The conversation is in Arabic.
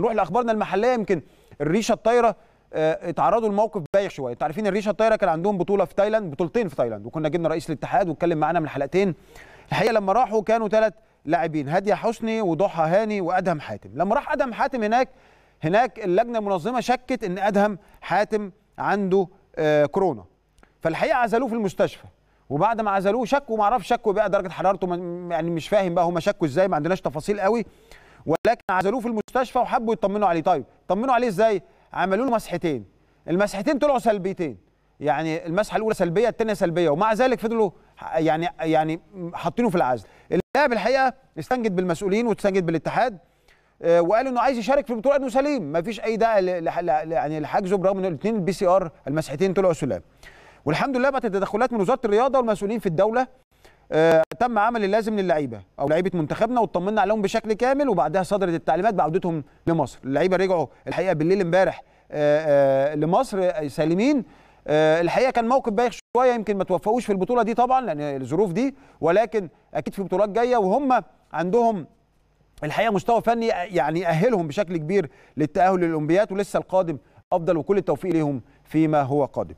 نروح لاخبارنا المحليه يمكن الريشه الطايره آه، اتعرضوا لموقف بايخ شويه انتوا عارفين الريشه الطايره كان عندهم بطوله في تايلاند بطولتين في تايلاند وكنا جبنا رئيس الاتحاد واتكلم معانا من حلقتين الحقيقه لما راحوا كانوا ثلاث لاعبين هاديه حسني وضحى هاني وادهم حاتم لما راح ادهم حاتم هناك هناك اللجنه المنظمه شكت ان ادهم حاتم عنده آه كورونا فالحقيقه عزلوه في المستشفى وبعد ما عزلوه شكوا ما اعرفش شكوا بقى درجه حرارته يعني مش فاهم بقى هم شكوا ازاي ما عندناش تفاصيل قوي ولكن عزلوه في المستشفى وحبوا يطمنوا عليه طيب طمنوا عليه ازاي عملوا له مسحتين المسحتين طلعوا سلبيتين يعني المسحه الاولى سلبيه الثانيه سلبيه ومع ذلك فضلوا يعني يعني حاطينه في العزل اللاعب الحقيقه استنجد بالمسؤولين واستنجد بالاتحاد آه، وقال انه عايز يشارك في البطوله انه سليم ما فيش اي داعي يعني لحجزه برغم ان الاثنين البي سي ار المسحتين طلعوا سلام والحمد لله بقت التدخلات من وزاره الرياضه والمسؤولين في الدوله آه، تم عمل اللازم للعيبه او لعيبه منتخبنا واطمنا عليهم بشكل كامل وبعدها صدرت التعليمات بعودتهم لمصر اللعيبه رجعوا الحقيقه بالليل امبارح آه، آه، لمصر سالمين الحقيقه كان موقف بايخ شويه يمكن ما توفقوش في البطوله دي طبعا لان الظروف دي ولكن اكيد في بطولات جايه وهم عندهم الحقيقه مستوى فني يعني يأهلهم بشكل كبير للتأهل للأولمبياد ولسه القادم أفضل وكل التوفيق ليهم فيما هو قادم